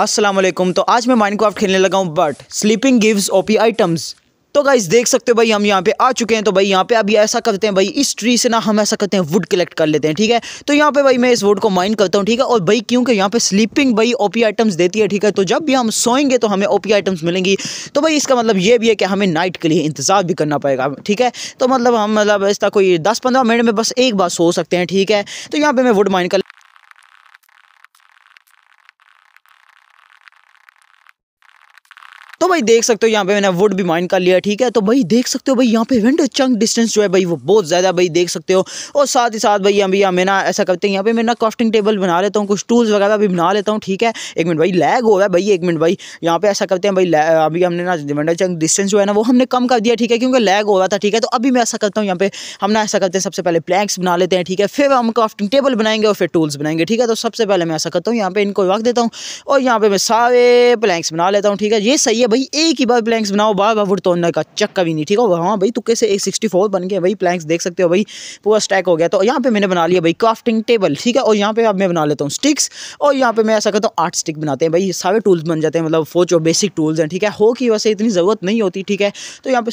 असलम तो आज मैं माइनक्राफ्ट खेलने लगा हूँ but sleeping gives OP items तो गाइज देख सकते हो भाई हम यहाँ पे आ चुके हैं तो भाई यहाँ पे अभी ऐसा करते हैं भाई इस ट्री से ना हम ऐसा करते हैं वुड कलेक्ट कर लेते हैं ठीक है तो यहाँ पे भाई मैं इस वुड को माइन करता हूँ ठीक है और भाई क्योंकि यहाँ पे स्लीपिंग भाई ओपी आइटम्स देती है ठीक है तो जब भी हम सोएंगे तो हमें ओपी आइटम्स मिलेंगी तो भाई इसका मतलब ये भी है कि हमें नाइट के लिए इंतजार भी करना पड़ेगा ठीक है तो मतलब हम मतलब इसका कोई दस पंद्रह मिनट में बस एक बार सो सकते हैं ठीक है तो यहाँ पर मैं वुड माइन कर भाई देख सकते हो यहाँ पे मैंने वुड भी माइंड कर लिया ठीक है तो भाई देख सकते हो भाई यहाँ पे इवेंट चंक डिस्टेंस जो है भाई वो बहुत ज़्यादा भाई देख सकते हो और साथ ही साथ भाई यहाँ मैं ना ऐसा करते हैं यहाँ पे मैं ना क्राफ्टिंग टेबल बना लेता हूँ कुछ टूल्स वगैरह भी बना लेता हूँ ठीक है एक मिनट भाई लैग हो रहा है भाई एक मिनट भाई यहाँ पे ऐसा करते हैं भाई अभी हमने ना विंडो चंक डिस्टेंस जो है ना वो हमने कम कर दिया ठीक है क्योंकि लैग हो रहा था ठीक है तो अभी मैं ऐसा करता हूँ यहाँ पे हम ना ऐसा करते हैं सबसे पहले प्लैक्स बना लेते हैं ठीक है फिर हम कॉफ्टिंग टेबल बनाएंगे और फिर टूल्स बनाएंगे ठीक है तो सबसे पहले मैं ऐसा करता हूँ यहाँ पे इनको रख देता हूँ और यहाँ पे मैं सारे प्लैक्स बना लेता हूँ ठीक है ये सही है भाई भाई एक ही बार प्लैंक्स बनाओ बार बार तोड़ने का चक्का भी नहीं ठीक है हाँ भाई तू कैसे एक सिक्सटी फोर बन गए भाई प्लैंक्स देख सकते हो भाई पूरा स्टैक हो गया तो यहाँ पे मैंने बना लिया भाई क्राफ्टिंग टेबल ठीक है और यहाँ पे अब मैं बना लेता हूँ स्टिक्स और यहाँ पे मैं ऐसा करता हूँ आठ स्टिक बनाते हैं भाई सारे टूल्स बन जाते हैं मतलब फोच और बेसिक टूल्स हैं ठीक है हो की वैसे इतनी ज़रूरत नहीं होती ठीक है तो यहाँ पे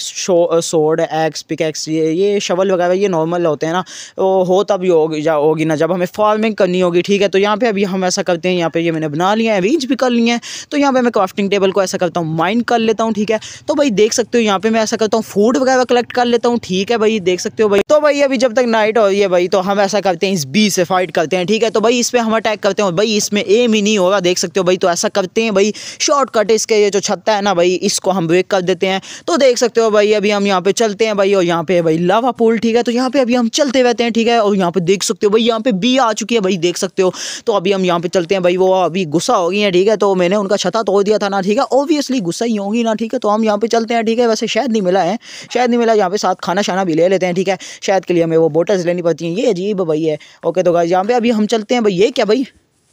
सोड एक्स पिक एक्स ये ये शवल वगैरह ये नॉर्मल होते हैं ना वो हो तब होगी होगी ना जब हमें फार्मिंग करनी होगी ठीक है तो यहाँ पे अभी हम ऐसा करते हैं यहाँ पे ये मैंने बना लिया है अरेंज भी कर लिए हैं तो यहाँ पे मैं क्राफ्टिंग टेबल को ऐसा करता हूँ माइन इन कर लेता हूँ ठीक है तो भाई देख सकते हो यहाँ पे मैं ऐसा करता हूँ फूड वगैरह कलेक्ट कर लेता हूँ ठीक है भाई देख सकते हो भाई तो भाई अभी जब तक नाइट हो रही है भाई तो हम ऐसा करते हैं इस बी से फाइट करते हैं ठीक है तो भाई इस पर हम अटैक करते हैं भाई इसमें एम ही नहीं हो देख सकते हो भाई तो ऐसा करते हैं भाई शॉर्टकट इसके ये जो छत्ता है ना भाई इसको हम ब्रेक कर देते हैं तो देख सकते हो भाई अभी हम यहाँ पे चलते हैं भाई और यहाँ पे भाई लावा पुल ठीक है तो यहाँ पे अभी हम चलते रहते हैं ठीक है और यहाँ पे देख सकते हो भाई यहाँ पे बी आ चुकी है भाई देख सकते हो तो अभी हम यहाँ पे चलते हैं भाई वो अभी गुस्सा हो गई है ठीक है तो मैंने उनका छता तोड़ दिया था ना ठीक है ओबियसली गुस्सा कहीं होंगी ना ठीक है तो हम यहाँ पे चलते हैं ठीक है वैसे शायद नहीं मिला है शायद नहीं मिला यहाँ पे साथ खाना शाना भी ले लेते हैं ठीक है शायद के लिए हमें वो बोटल्स लेनी पड़ती हैं ये अजीब भाई है ओके तो यहाँ पे अभी हम चलते हैं भाई ये क्या भाई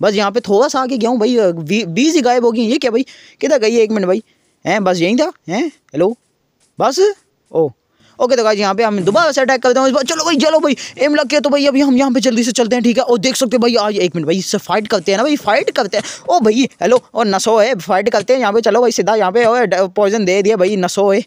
बस यहाँ पे थोड़ा सा आके गया हूँ भाई बीज ही गायब हो गई ये क्या भाई किधर गई है एक मिनट भाई हैं बस यहीं था हैं हेलो बस ओ ओके तो गाइज यहाँ पे हम दोबारा से अटैक करते हैं चलो भाई चलो भाई एम लग गया तो भाई अभी हम यहाँ पे जल्दी से चलते हैं ठीक है और देख सकते हो भाई आज एक मिनट भाई इससे फाइट करते हैं ना भाई फाइट करते हैं ओ भाई हेलो और नसो है फाइट करते हैं यहाँ पे चलो भाई सीधा यहाँ पे पॉइजन दे दिया भाई नसो है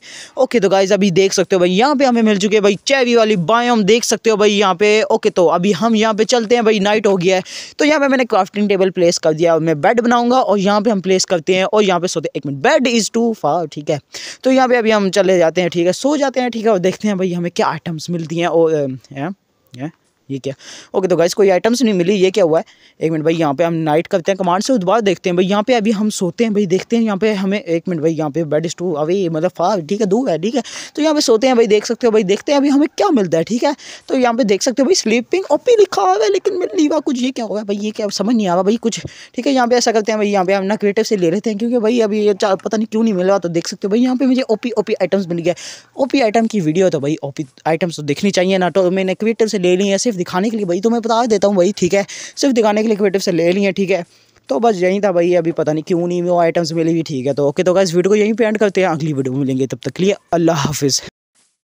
ओके तो गाइज अभी देख सकते हो भाई यहाँ पे हमें मिल चुके हैं भाई चैवी वाली बायोम देख सकते हो भाई यहाँ पे ओके तो अभी हम यहाँ पे चलते हैं भाई नाइट हो गया है तो यहाँ पे मैंने क्राफ्टिंग टेबल प्लेस कर दिया मैं बेड बनाऊंगा और यहाँ पे हम प्लेस करते हैं और यहाँ पे सोते एक minute bed is too far ठीक है तो यहाँ पे अभी हम चले जाते हैं ठीक है सो जाते हैं ठीक है देखते हैं भाई हमें क्या आइटम्स मिलती हैं और या, या, ये क्या ओके तो गाइस कोई आइटम्स नहीं मिली ये क्या हुआ है एक मिनट भाई यहाँ पे हम नाइट करते हैं कमांड से दोबारा देखते हैं भाई यहाँ पे अभी हम सोते हैं भाई देखते हैं यहाँ पे हमें एक मिनट भाई यहाँ पे बेड टू अभी मतलब फा ठीक है दू है ठीक है तो यहाँ पे सोते हैं भाई देख सकते हो भाई देखते हैं अभी हमें क्या मिलता है ठीक है तो यहाँ पे देख सकते हो भाई स्लीपिंग ओपी लिखा हुआ है लेकिन मैं लीवा कुछ ये क्या हुआ भाई ये क्या समझ नहीं आ रहा भाई कुछ ठीक है यहाँ पे ऐसा करते हैं भाई यहाँ पे हम ना क्रिएटिव से ले लेते हैं क्योंकि भाई अभी ये पता नहीं क्यों नहीं मिल रहा तो देख सकते हो भाई यहाँ पे मुझे ओपी ओपी आइटम्स मिल गया ओपी आइटम की वीडियो तो भाई ओपी आइटम्स तो देखनी चाहिए ना तो मैंने क्रिएटिव से ले ली है सिर्फ दिखाने के लिए भाई तो मैं बता देता हूँ भाई ठीक है सिर्फ दिखाने के लिए क्रिएटिव से ले लिए ठीक है तो बस यहीं था भाई अभी पता नहीं क्यों नहीं वो आइटम्स मिली भी ठीक है तो ओके तो इस वीडियो को यहीं पे एंड करते हैं अगली वीडियो में मिलेंगे तब तक लिए अल्लाह हाफिज़